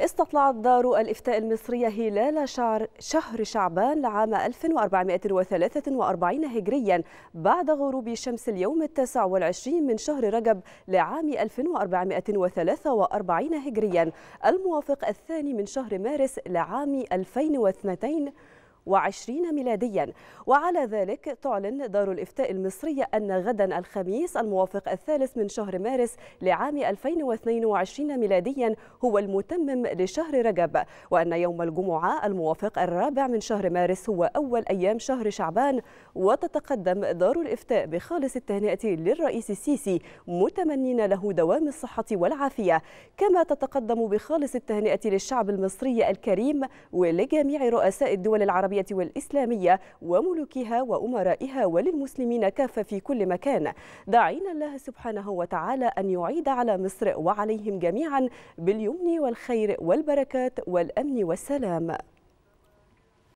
استطلعت دار الإفتاء المصرية هلال شعر شهر شعبان لعام 1443 هجريا بعد غروب شمس اليوم التاسع والعشرين من شهر رجب لعام 1443 هجريا الموافق الثاني من شهر مارس لعام 2022 2020 ميلاديا وعلى ذلك تعلن دار الإفتاء المصرية أن غدا الخميس الموافق الثالث من شهر مارس لعام 2022 ميلاديا هو المتمم لشهر رجب وأن يوم الجمعة الموافق الرابع من شهر مارس هو أول أيام شهر شعبان وتتقدم دار الإفتاء بخالص التهنئة للرئيس السيسي متمنين له دوام الصحة والعافية كما تتقدم بخالص التهنئة للشعب المصري الكريم ولجميع رؤساء الدول العربية العربية والإسلامية وملوكها وأمرائها وللمسلمين كافة في كل مكان داعين الله سبحانه وتعالى أن يعيد على مصر وعليهم جميعا باليمن والخير والبركات والأمن والسلام